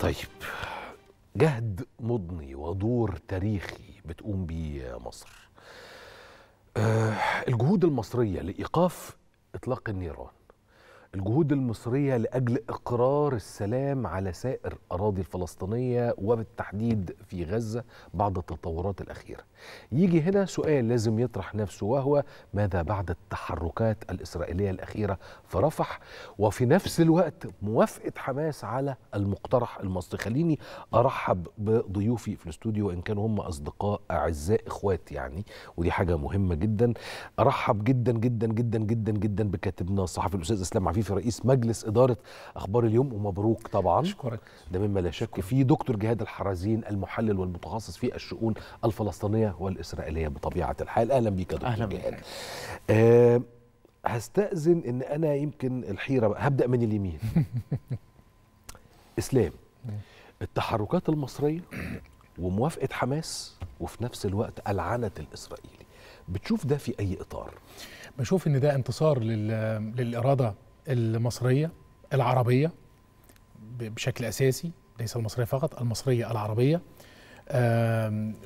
طيب جهد مضني ودور تاريخي بتقوم بيه مصر آه، الجهود المصرية لإيقاف إطلاق النيران الجهود المصرية لأجل إقرار السلام على سائر أراضي الفلسطينية وبالتحديد في غزة بعد التطورات الأخيرة يجي هنا سؤال لازم يطرح نفسه وهو ماذا بعد التحركات الإسرائيلية الأخيرة في رفح وفي نفس الوقت موافقة حماس على المقترح المصري خليني أرحب بضيوفي في الاستوديو وإن كانوا هم أصدقاء أعزاء إخوات يعني ودي حاجة مهمة جدا أرحب جدا جدا جدا جدا جدا بكاتبنا الصحفي الأستاذ إسلام عفيفي رئيس مجلس إدارة أخبار اليوم ومبروك طبعا أشكرك ده مما لا شك فيه دكتور جهاد الحرازين المحلل والمتخصص في الشؤون الفلسطينية المصرية والإسرائيلية بطبيعة الحال أهلا بيك يا دكتور أهلا بيك آه، هستأذن إن أنا يمكن الحيرة هبدأ من اليمين إسلام إيه. التحركات المصرية وموافقة حماس وفي نفس الوقت ألعنت الإسرائيلي بتشوف ده في أي إطار؟ بشوف إن ده انتصار للإرادة المصرية العربية بشكل أساسي ليس المصرية فقط المصرية العربية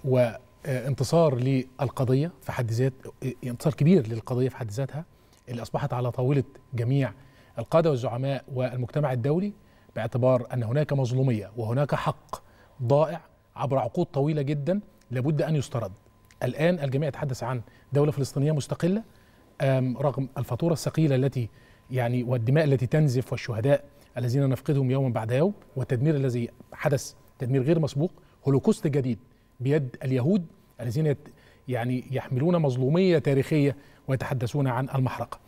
و آه، انتصار للقضيه في حد ذات آه، انتصار كبير للقضيه في حد ذاتها اللي اصبحت على طاوله جميع القاده والزعماء والمجتمع الدولي باعتبار ان هناك مظلوميه وهناك حق ضائع عبر عقود طويله جدا لابد ان يسترد. الان الجميع يتحدث عن دوله فلسطينيه مستقله رغم الفاتوره الثقيله التي يعني والدماء التي تنزف والشهداء الذين نفقدهم يوما بعد يوم والتدمير الذي حدث تدمير غير مسبوق هولوكوست جديد بيد اليهود الذين يعني يحملون مظلومية تاريخية ويتحدثون عن المحرقة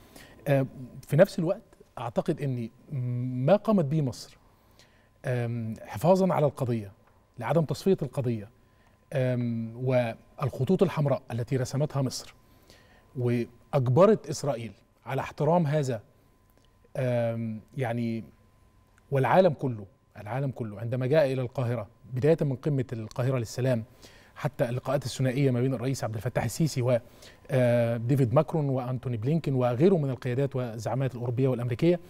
في نفس الوقت أعتقد أن ما قامت به مصر حفاظا على القضية لعدم تصفية القضية والخطوط الحمراء التي رسمتها مصر وأجبرت إسرائيل على احترام هذا يعني والعالم كله العالم كله عندما جاء إلى القاهرة بدايه من قمه القاهره للسلام حتى اللقاءات الثنائيه ما بين الرئيس عبد الفتاح السيسي وديفيد آه، ماكرون وانتوني بلينكن وغيره من القيادات والزعامات الاوروبيه والامريكيه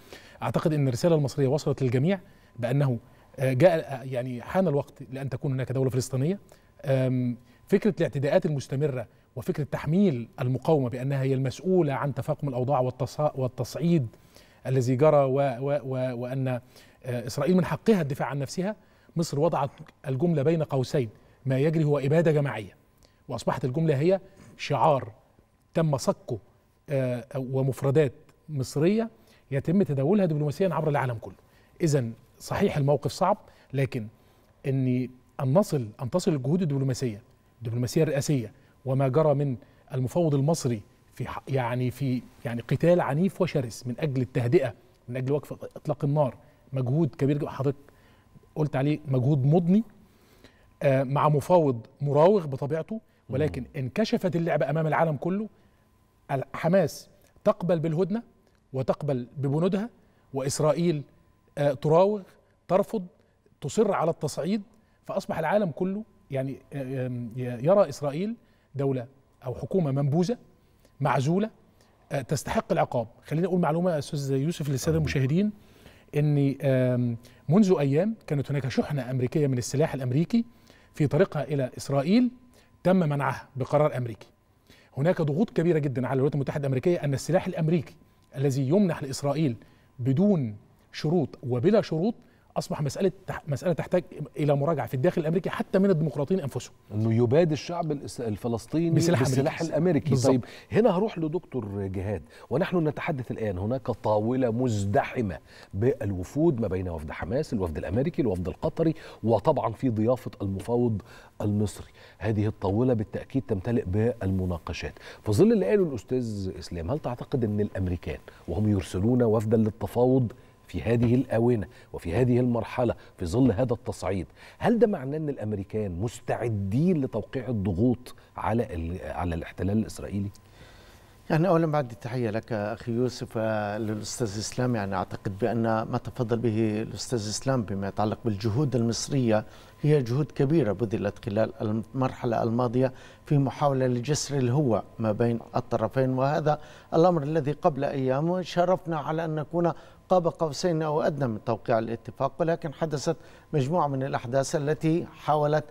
اعتقد ان الرساله المصريه وصلت للجميع بانه آه، جاء آه، يعني حان الوقت لان تكون هناك دوله فلسطينيه فكره الاعتداءات المستمره وفكره تحميل المقاومه بانها هي المسؤوله عن تفاقم الاوضاع والتصعيد الذي جرى وان اسرائيل من حقها الدفاع عن نفسها مصر وضعت الجملة بين قوسين ما يجري هو إبادة جماعية وأصبحت الجملة هي شعار تم صكه آه، ومفردات مصرية يتم تداولها دبلوماسيا عبر العالم كله إذا صحيح الموقف صعب لكن أن أن نصل أن تصل الجهود الدبلوماسية الدبلوماسية الرئاسية وما جرى من المفوض المصري في يعني في يعني قتال عنيف وشرس من أجل التهدئة من أجل وقف إطلاق النار مجهود كبير حضرتك قلت عليه مجهود مضني آه، مع مفاوض مراوغ بطبيعته ولكن انكشفت اللعبه امام العالم كله حماس تقبل بالهدنه وتقبل ببنودها واسرائيل آه، تراوغ ترفض تصر على التصعيد فاصبح العالم كله يعني آه، يرى اسرائيل دوله او حكومه منبوذه معزوله تستحق العقاب خليني اقول معلومه استاذ يوسف للساده طيب. المشاهدين أن منذ أيام كانت هناك شحنة أمريكية من السلاح الأمريكي في طريقها إلى إسرائيل تم منعها بقرار أمريكي هناك ضغوط كبيرة جدا على الولايات المتحدة الأمريكية أن السلاح الأمريكي الذي يمنح لإسرائيل بدون شروط وبلا شروط اصبح مساله مساله تحتاج الى مراجعه في الداخل الامريكي حتى من الديمقراطيين انفسهم انه يباد الشعب الفلسطيني بسلاح بالسلاح الامريكي بالزبط. طيب هنا هروح لدكتور جهاد ونحن نتحدث الان هناك طاوله مزدحمه بالوفود ما بين وفد حماس الوفد الامريكي الوفد القطري وطبعا في ضيافه المفاوض المصري هذه الطاوله بالتاكيد تمتلئ بالمناقشات في ظل اللي قاله الاستاذ اسلام هل تعتقد ان الامريكان وهم يرسلون وفدا للتفاوض في هذه الآونة وفي هذه المرحلة في ظل هذا التصعيد هل ده معناه أن الأمريكان مستعدين لتوقيع الضغوط على, على الاحتلال الإسرائيلي؟ يعني أولا بعد التحية لك أخي يوسف آه، للأستاذ إسلام يعني أعتقد بأن ما تفضل به الأستاذ إسلام بما يتعلق بالجهود المصرية هي جهود كبيرة بذلت خلال المرحلة الماضية في محاولة لجسر الهوة ما بين الطرفين وهذا الأمر الذي قبل أيام شرفنا على أن نكون قاب قوسين أو أدنى من توقيع الاتفاق ولكن حدثت مجموعة من الأحداث التي حاولت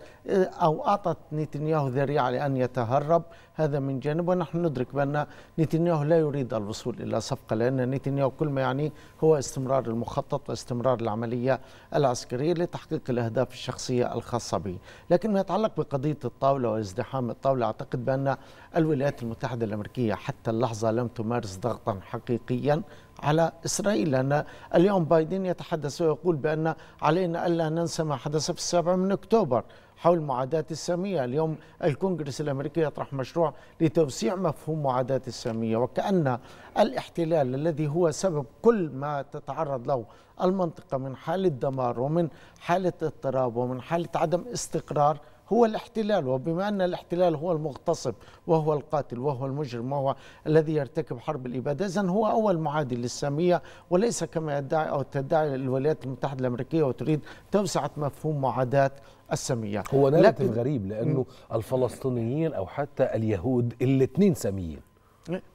أو أعطت نتنياهو ذريعة لأن يتهرب هذا من جانب ونحن ندرك بأن نتنياهو لا يريد الوصول إلى صفقة لأن نتنياهو كل ما يعنيه هو استمرار المخطط واستمرار العملية العسكرية لتحقيق الأهداف الشخصية الخاصة به لكن ما يتعلق بقضية الطاولة وازدحام الطاولة أعتقد بأن الولايات المتحدة الأمريكية حتى اللحظة لم تمارس ضغطا حقيقيا على إسرائيل لأن اليوم بايدن يتحدث ويقول بأن علينا ألا ننسى ما حدث في السابع من أكتوبر حول معاداة السامية اليوم الكونغرس الأمريكي يطرح مشروع لتوسيع مفهوم معاداة السامية وكأن الاحتلال الذي هو سبب كل ما تتعرض له المنطقة من حالة دمار ومن حالة اضطراب ومن حالة عدم استقرار هو الاحتلال وبما أن الاحتلال هو المغتصب وهو القاتل وهو المجرم وهو الذي يرتكب حرب الإبادة اذا هو أول معادي للسامية وليس كما يدعي أو تدعي الولايات المتحدة الأمريكية وتريد توسعة مفهوم معاداة السامية هو لكن... غريب لأنه الفلسطينيين أو حتى اليهود الاثنين ساميين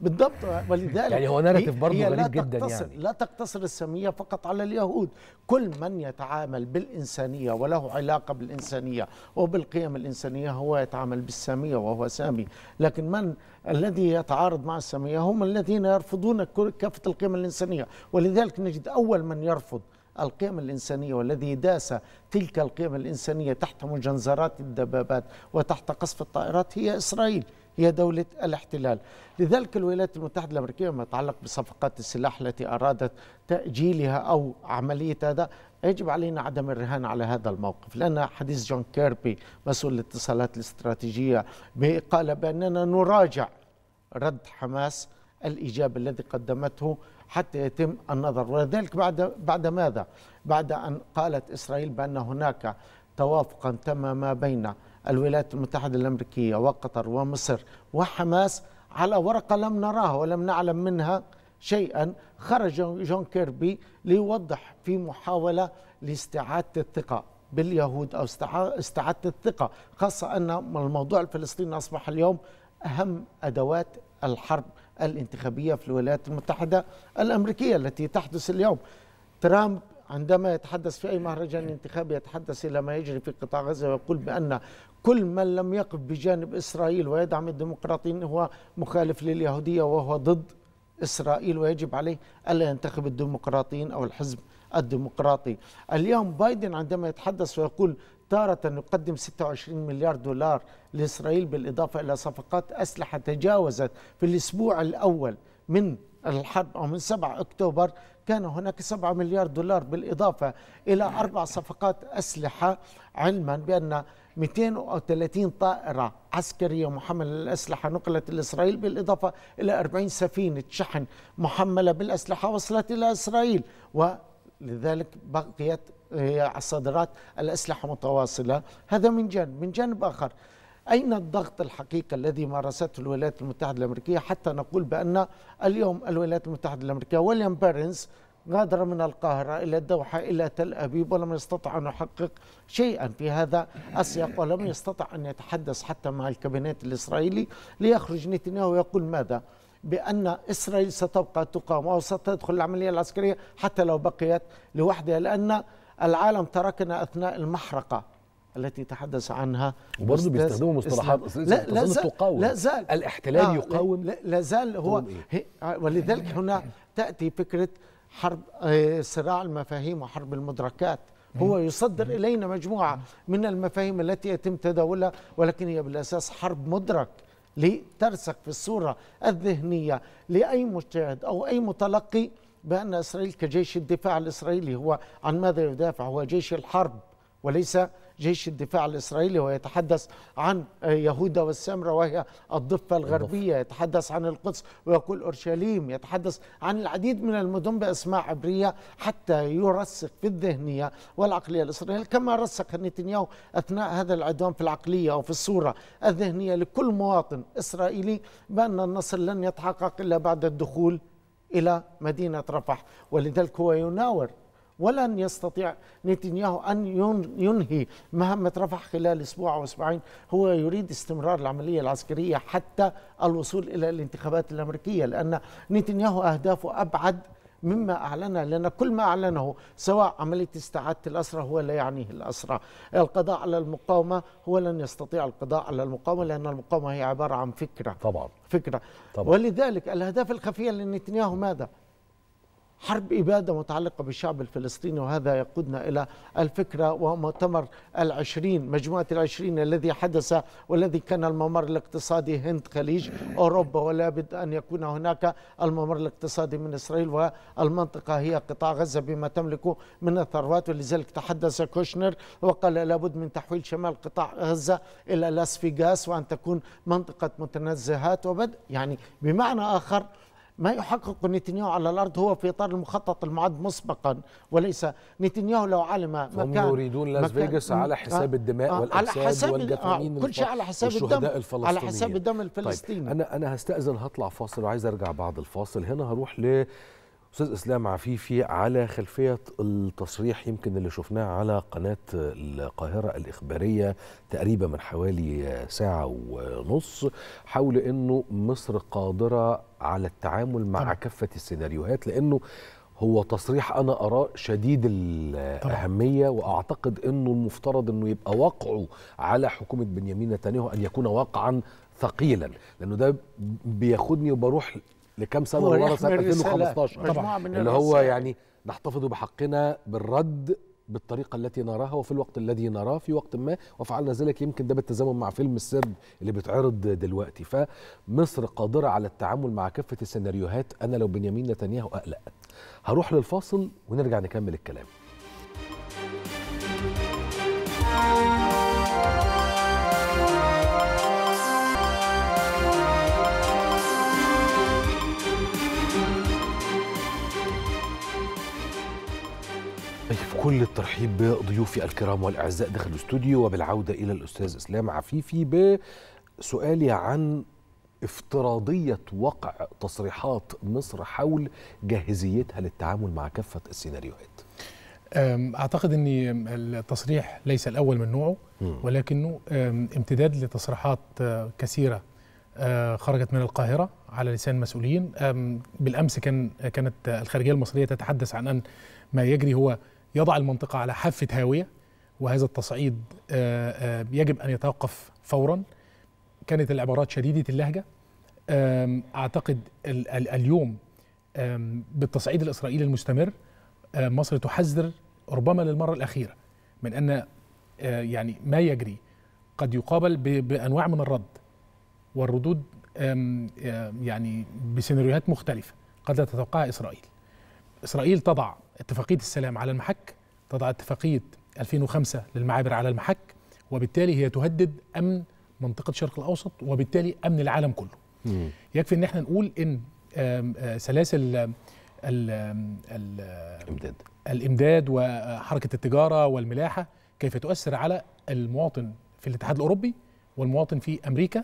بالضبط ولذلك يعني هو نراتيف برضه غريب جدا يعني لا تقتصر الساميه فقط على اليهود كل من يتعامل بالانسانيه وله علاقه بالانسانيه وبالقيم الانسانيه هو يتعامل بالساميه وهو سامي لكن من الذي يتعارض مع الساميه هم الذين يرفضون كافه القيم الانسانيه ولذلك نجد اول من يرفض القيم الإنسانية والذي داس تلك القيم الإنسانية تحت مجنزرات الدبابات وتحت قصف الطائرات هي إسرائيل هي دولة الاحتلال لذلك الولايات المتحدة الأمريكية ما يتعلق بصفقات السلاح التي أرادت تأجيلها أو عملية هذا يجب علينا عدم الرهان على هذا الموقف لأن حديث جون كيربي مسؤول الاتصالات الاستراتيجية قال بأننا نراجع رد حماس الإيجاب الذي قدمته حتى يتم النظر ولذلك بعد بعد ماذا؟ بعد ان قالت اسرائيل بان هناك توافقا تم ما بين الولايات المتحده الامريكيه وقطر ومصر وحماس على ورقه لم نراها ولم نعلم منها شيئا خرج جون كيربي ليوضح في محاوله لاستعاده الثقه باليهود او استعاده الثقه خاصه ان الموضوع الفلسطيني اصبح اليوم اهم ادوات الحرب الانتخابيه في الولايات المتحده الامريكيه التي تحدث اليوم. ترامب عندما يتحدث في اي مهرجان انتخابي يتحدث الى ما يجري في قطاع غزه ويقول بان كل من لم يقف بجانب اسرائيل ويدعم الديمقراطيين هو مخالف لليهوديه وهو ضد اسرائيل ويجب عليه الا ينتخب الديمقراطيين او الحزب الديمقراطي. اليوم بايدن عندما يتحدث ويقول تارة يقدم 26 مليار دولار لإسرائيل بالإضافة إلى صفقات أسلحة تجاوزت في الأسبوع الأول من الحرب أو من 7 أكتوبر كان هناك 7 مليار دولار بالإضافة إلى أربع صفقات أسلحة علما بأن 230 طائرة عسكرية محملة للأسلحة نقلت لإسرائيل بالإضافة إلى 40 سفينة شحن محملة بالأسلحة وصلت إلى إسرائيل ولذلك بقيت هي صادرات الأسلحة متواصلة هذا من جانب من جانب آخر أين الضغط الحقيقي الذي مارسته الولايات المتحدة الأمريكية حتى نقول بأن اليوم الولايات المتحدة الأمريكية ويليام بيرنز غادر من القاهرة إلى الدوحة إلى تل أبيب ولم يستطع أن يحقق شيئا في هذا السياق ولم يستطع أن يتحدث حتى مع الكابينت الإسرائيلي ليخرج نتنياهو ويقول ماذا بأن إسرائيل ستبقى تقام أو ستدخل العملية العسكرية حتى لو بقيت لوحدها لأن العالم تركنا اثناء المحرقه التي تحدث عنها وبرضه بيستخدموا مصطلحات لا لا زال تقاوم لا زال الاحتلال آه يقاوم لا, لا زال هو إيه؟ آه، ولذلك هنا تاتي فكره حرب آه، صراع المفاهيم وحرب المدركات هو إيه؟ يصدر إيه؟ الينا مجموعه من المفاهيم التي يتم تداولها ولكن هي بالاساس حرب مدرك لترسخ في الصوره الذهنيه لاي مجتهد او اي متلقي بأن إسرائيل كجيش الدفاع الإسرائيلي هو عن ماذا يدافع هو جيش الحرب وليس جيش الدفاع الإسرائيلي ويتحدث عن يهودا والسمرة وهي الضفة الغربية يتحدث عن القدس ويقول أورشليم يتحدث عن العديد من المدن بأسماء عبرية حتى يرسخ في الذهنية والعقلية الإسرائيلية كما رسخ نتنياهو أثناء هذا العدوان في العقلية او في الصورة الذهنية لكل مواطن إسرائيلي بأن النصر لن يتحقق إلا بعد الدخول إلى مدينة رفح ولذلك هو يناور ولن يستطيع نتنياهو أن ينهي مهمة رفح خلال أسبوع أو أسبوعين هو يريد استمرار العملية العسكرية حتى الوصول إلى الانتخابات الأمريكية لأن نتنياهو أهدافه أبعد مما أعلنه لأن كل ما أعلنه سواء عملية استعادة الأسرى هو لا يعنيه الأسرى القضاء على المقاومة هو لن يستطيع القضاء على المقاومة لأن المقاومة هي عبارة عن فكرة طبعا فكرة طبعا. ولذلك الأهداف الخفية لنتنياهو ماذا؟ حرب إبادة متعلقة بالشعب الفلسطيني وهذا يقودنا إلى الفكرة ومؤتمر العشرين مجموعة العشرين الذي حدث والذي كان الممر الاقتصادي هند خليج أوروبا ولا بد أن يكون هناك الممر الاقتصادي من إسرائيل والمنطقة هي قطاع غزة بما تملكه من الثروات ولذلك تحدث كوشنر وقال لابد من تحويل شمال قطاع غزة إلى لاس فيغاس وأن تكون منطقة متنزهات وبدء يعني بمعنى آخر ما يحقق نتنياهو على الارض هو في اطار المخطط المعد مسبقا وليس نتنياهو لو علم مكان هم يريدون لاس فيجاس على آه، حساب الدماء والاجساد آه، على آه والجثامين كل شيء على حساب الدم على حساب الدم الفلسطيني طيب انا انا هستاذن هطلع فاصل وعايز ارجع بعد الفاصل هنا هروح ل استاذ اسلام عفيفي على خلفيه التصريح يمكن اللي شفناه على قناه القاهره الاخباريه تقريبا من حوالي ساعه ونص حول انه مصر قادره على التعامل مع طبعا. كافه السيناريوهات لانه هو تصريح انا اراه شديد الاهميه واعتقد انه المفترض انه يبقى وقعه على حكومه بنيامين نتنياهو ان يكون وقعا ثقيلا لانه ده بياخدني وبروح لكام سنه ورا سنه 2015 طبعا اللي هو يعني نحتفظ بحقنا بالرد بالطريقة التي نراها وفي الوقت الذي نراه في وقت ما وفعلنا ذلك يمكن ده بالتزامن مع فيلم السرب اللي بيتعرض دلوقتي فمصر قادرة على التعامل مع كافة السيناريوهات أنا لو بنيامين نتنياهو أقلق هروح للفاصل ونرجع نكمل الكلام كل الترحيب بضيوفي الكرام والاعزاء داخل الاستوديو وبالعوده الى الاستاذ اسلام عفيفي بسؤالي عن افتراضيه وقع تصريحات مصر حول جاهزيتها للتعامل مع كافه السيناريوهات. اعتقد ان التصريح ليس الاول من نوعه ولكنه امتداد لتصريحات أه، كثيره أه، خرجت من القاهره على لسان مسؤولين بالامس كان كانت الخارجيه المصريه تتحدث عن ان ما يجري هو يضع المنطقة على حافة هاوية وهذا التصعيد آه، آه، يجب أن يتوقف فورا كانت العبارات شديدة اللهجة أعتقد اليوم بالتصعيد الإسرائيلي المستمر آه، مصر تحذر ربما للمرة الأخيرة من أن يعني ما يجري قد يقابل بأنواع من الرد والردود يعني بسيناريوهات مختلفة قد لا تتوقعها إسرائيل إسرائيل تضع اتفاقيه السلام على المحك تضع اتفاقيه 2005 للمعابر على المحك وبالتالي هي تهدد امن منطقه الشرق الاوسط وبالتالي امن العالم كله مم. يكفي ان احنا نقول ان آه، سلاسل الامداد الامداد وحركه التجاره والملاحه كيف تؤثر على المواطن في الاتحاد الاوروبي والمواطن في امريكا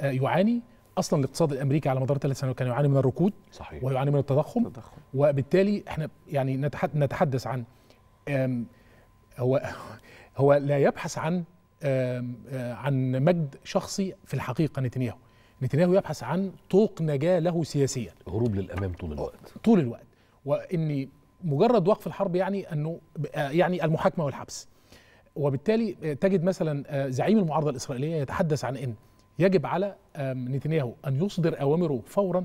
آه، يعاني اصلا الاقتصاد الامريكي على مدار ثلاث سنوات كان يعاني من الركود صحيح ويعاني من التضخم تضخم. وبالتالي احنا يعني نتحدث عن هو هو لا يبحث عن آه، عن مجد شخصي في الحقيقه نتنياهو نتنياهو يبحث عن طوق نجاه له سياسيا هروب للامام طول الوقت طول الوقت وان مجرد وقف الحرب يعني انه آه، يعني المحاكمه والحبس وبالتالي آه، تجد مثلا زعيم المعارضه الاسرائيليه يتحدث عن ان يجب على نتنياهو أن يصدر أوامره فورا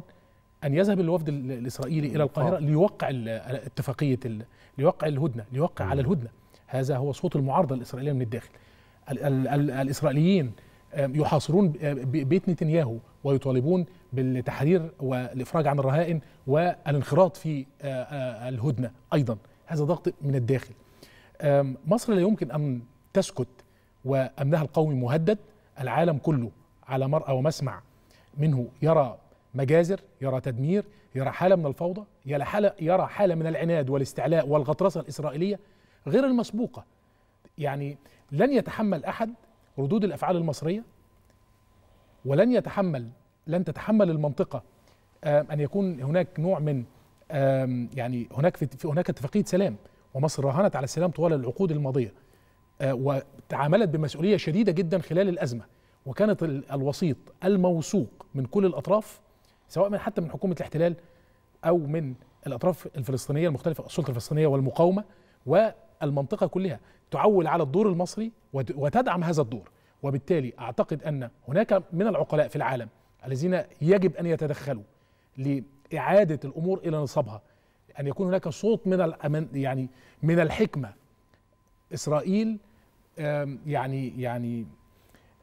أن يذهب الوفد الإسرائيلي إلى القاهرة ليوقع اتفاقية ليوقع الهدنة ليوقع على الهدنة هذا هو صوت المعارضة الإسرائيلية من الداخل الـ الـ الـ الإسرائيليين يحاصرون بيت نتنياهو ويطالبون بالتحرير والإفراج عن الرهائن والانخراط في الهدنة أيضا هذا ضغط من الداخل مصر لا يمكن أن تسكت وأمنها القومي مهدد العالم كله على مرأى ومسمع منه يرى مجازر يرى تدمير يرى حالة من الفوضى يرى حالة, يرى حالة من العناد والاستعلاء والغطرسة الإسرائيلية غير المسبوقة يعني لن يتحمل أحد ردود الأفعال المصرية ولن يتحمل لن تتحمل المنطقة أن يكون هناك نوع من يعني هناك في هناك اتفاقية سلام ومصر راهنت على السلام طوال العقود الماضية آه، وتعاملت بمسؤولية شديدة جدا خلال الأزمة وكانت الوسيط الموثوق من كل الاطراف سواء من حتى من حكومه الاحتلال او من الاطراف الفلسطينيه المختلفه السلطه الفلسطينيه والمقاومه والمنطقه كلها تعول على الدور المصري وتدعم هذا الدور وبالتالي اعتقد ان هناك من العقلاء في العالم الذين يجب ان يتدخلوا لاعاده الامور الى نصابها ان يكون هناك صوت من يعني من الحكمه اسرائيل يعني يعني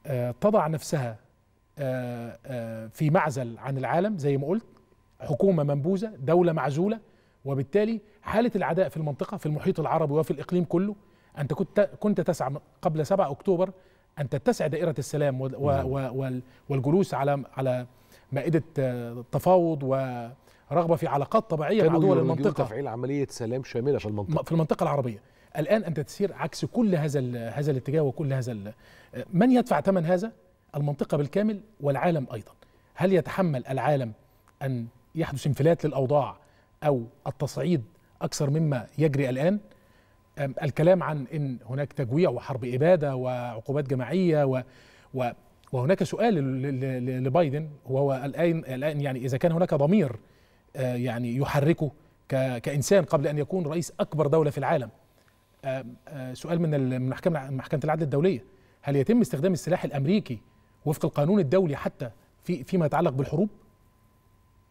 آه، تضع نفسها آه، آه، في معزل عن العالم زي ما قلت حكومة منبوذة دولة معزولة وبالتالي حالة العداء في المنطقة في المحيط العربي وفي الإقليم كله أنت كنت كنت تسعى قبل 7 أكتوبر أن تتسع دائرة السلام نعم. والجلوس على على مائدة تفاوض ورغبة في علاقات طبيعيه مع دول المنطقه تفعيل عمليه سلام شامله في المنطقه في المنطقه العربيه الآن أنت تسير عكس كل هذا هذا الاتجاه وكل هذا من يدفع ثمن هذا؟ المنطقة بالكامل والعالم أيضا هل يتحمل العالم أن يحدث انفلات للأوضاع أو التصعيد أكثر مما يجري الآن؟ الكلام عن ان هناك تجويع وحرب اباده وعقوبات جماعيه و, و وهناك سؤال لبايدن وهو الان الان يعني اذا كان هناك ضمير آه، يعني يحركه كانسان قبل ان يكون رئيس اكبر دوله في العالم آه، سؤال من المحكمة محكمه العدل الدوليه هل يتم استخدام السلاح الامريكي وفق القانون الدولي حتى في فيما يتعلق بالحروب؟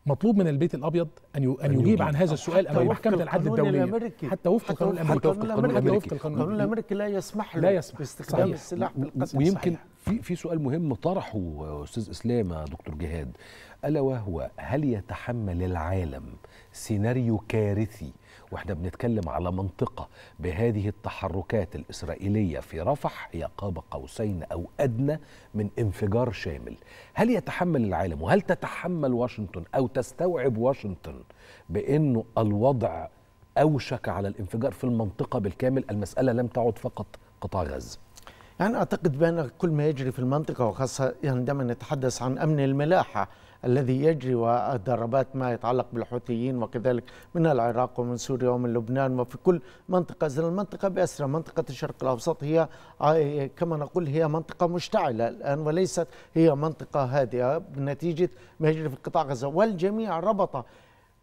مطلوب من البيت الابيض ان ان يجيب عن هذا السؤال امام محكمه العدل الدوليه الأمريكي. حتى وفق القانون الامريكي حتى وفق القانون الامريكي القانون الامريكي لا يسمح له لا يسمح باستخدام صحيح. السلاح بالقتل ويمكن في في سؤال مهم طرحه استاذ اسلام يا دكتور جهاد الا وهو هل يتحمل العالم سيناريو كارثي واحنا بنتكلم على منطقة بهذه التحركات الإسرائيلية في رفح هي قاب قوسين أو أدنى من انفجار شامل هل يتحمل العالم وهل تتحمل واشنطن أو تستوعب واشنطن بأنه الوضع أوشك على الانفجار في المنطقة بالكامل المسألة لم تعد فقط قطاع غزة أنا أعتقد بأن كل ما يجري في المنطقة وخاصة عندما يعني نتحدث عن أمن الملاحة الذي يجري وضربات ما يتعلق بالحوثيين وكذلك من العراق ومن سوريا ومن لبنان وفي كل منطقة زي المنطقة بأسرة منطقة الشرق الأوسط هي آه، كما نقول هي منطقة مشتعلة الآن وليست هي منطقة هادئة نتيجة ما يجري في قطاع غزة والجميع ربط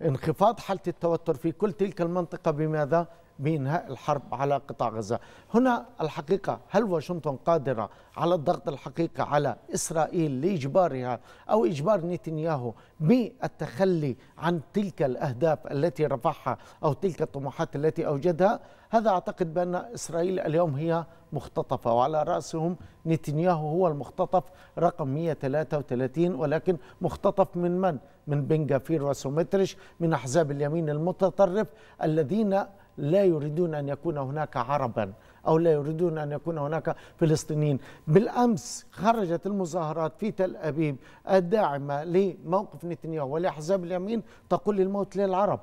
انخفاض حالة التوتر في كل تلك المنطقة بماذا؟ بإنهاء الحرب على قطاع غزة هنا الحقيقة هل واشنطن قادرة على الضغط الحقيقي على إسرائيل لإجبارها أو إجبار نتنياهو بالتخلي عن تلك الأهداف التي رفعها أو تلك الطموحات التي أوجدها هذا أعتقد بأن إسرائيل اليوم هي مختطفة وعلى رأسهم نتنياهو هو المختطف رقم 133 ولكن مختطف من من؟ من بن وسومترش من أحزاب اليمين المتطرف الذين لا يريدون أن يكون هناك عربا أو لا يريدون أن يكون هناك فلسطينيين بالأمس خرجت المظاهرات في تل أبيب الداعمة لموقف نتنياهو ولأحزاب اليمين تقول الموت للعرب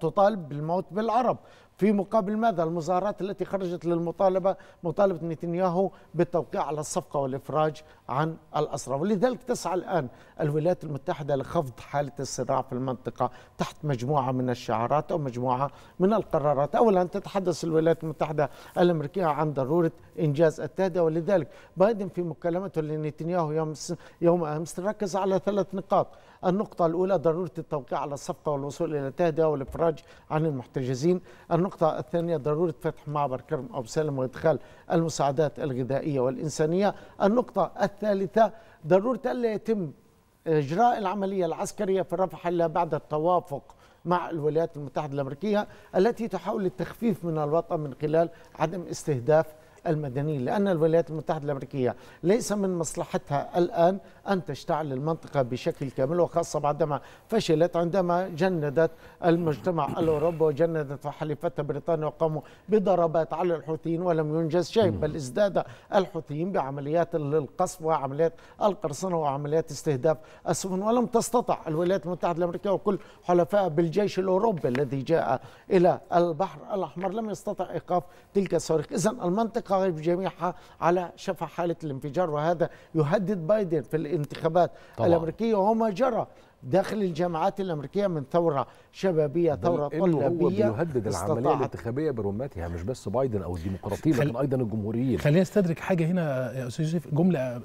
تطالب بالموت بالعرب في مقابل ماذا المظاهرات التي خرجت للمطالبة مطالبة نتنياهو بالتوقيع على الصفقة والإفراج عن الأسرى ولذلك تسعى الآن الولايات المتحدة لخفض حالة الصراع في المنطقة تحت مجموعة من الشعارات أو مجموعة من القرارات أولا تتحدث الولايات المتحدة الأمريكية عن ضرورة إنجاز التهدئة ولذلك بايدن في مكالمته لنتنياهو يوم, يوم أمس ركز على ثلاث نقاط النقطة الأولى ضرورة التوقيع على الصفقة والوصول إلى التهدئة والإفراج عن المحتجزين النقطة الثانية ضرورة فتح معبر كرم أبو سالم وإدخال المساعدات الغذائية والإنسانية النقطة الثالثة ضرورة ألا يتم إجراء العملية العسكرية في رفح إلا بعد التوافق مع الولايات المتحدة الأمريكية التي تحاول التخفيف من الوطن من خلال عدم استهداف المدنيين لأن الولايات المتحدة الأمريكية ليس من مصلحتها الآن أن تشتعل المنطقة بشكل كامل وخاصة بعدما فشلت عندما جندت المجتمع الأوروبي وجندت حليفتها بريطانيا وقاموا بضربات على الحوثيين ولم ينجز شيء بل ازداد الحوثيين بعمليات القصف وعمليات القرصنة وعمليات استهداف السفن ولم تستطع الولايات المتحدة الأمريكية وكل حلفائها بالجيش الأوروبي الذي جاء إلى البحر الأحمر لم يستطع إيقاف تلك الصواريخ إذا المنطقة والمصاعب جميعها على شفا حالة الانفجار وهذا يهدد بايدن في الانتخابات طبعا. الأمريكية وما جرى داخل الجامعات الامريكيه من ثوره شبابيه ثوره طلابيه هو بيهدد العمليه الانتخابيه برمتها مش بس بايدن او الديمقراطيين خل... لكن ايضا الجمهوريين خلينا نستدرك حاجه هنا يا استاذ يوسف جمله آه،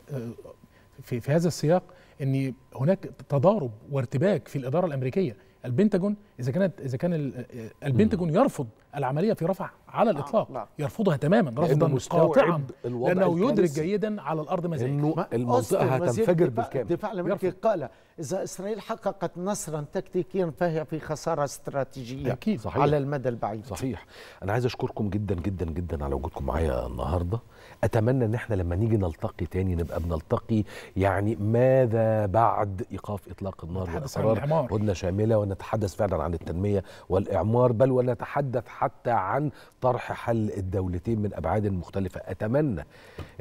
في في هذا السياق ان هناك تضارب وارتباك في الاداره الامريكيه البنتاجون اذا كانت اذا كان البنتاجون يرفض العمليه في رفح على الاطلاق آه يرفضها تماما رفضا قاطعا لانه يدرك جيدا على الارض ما انه المنطقه هتنفجر بالكامل الدفاع الامريكي قال اذا اسرائيل حققت نصرا تكتيكيا فهي في خساره استراتيجيه أكيد صحيح. على المدى البعيد صحيح انا عايز اشكركم جدا جدا جدا على وجودكم معايا النهارده اتمنى ان احنا لما نيجي نلتقي تاني نبقى بنلتقي يعني ماذا بعد ايقاف اطلاق النار والاصرار هدنه شامله ونتحدث فعلا عن التنميه والاعمار بل ونتحدث حتى عن طرح حل الدولتين من ابعاد مختلفه اتمنى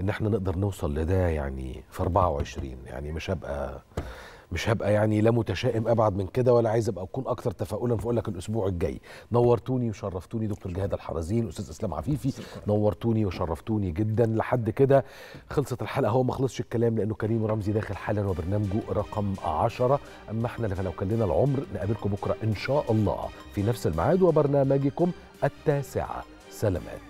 ان احنا نقدر نوصل لده يعني في 24 يعني مش هبقى مش هبقى يعني لا متشائم ابعد من كده ولا عايز ابقى اكون اكثر تفاؤلا فاقول لك الاسبوع الجاي نورتوني وشرفتوني دكتور جهاد الحرزين استاذ اسلام عفيفي نورتوني وشرفتوني جدا لحد كده خلصت الحلقه هو ما خلصش الكلام لانه كريم رمزي داخل حالا وبرنامجه رقم 10 اما احنا فلو كان لنا العمر نقابلكم بكره ان شاء الله في نفس الميعاد وبرنامجكم التاسعه سلامات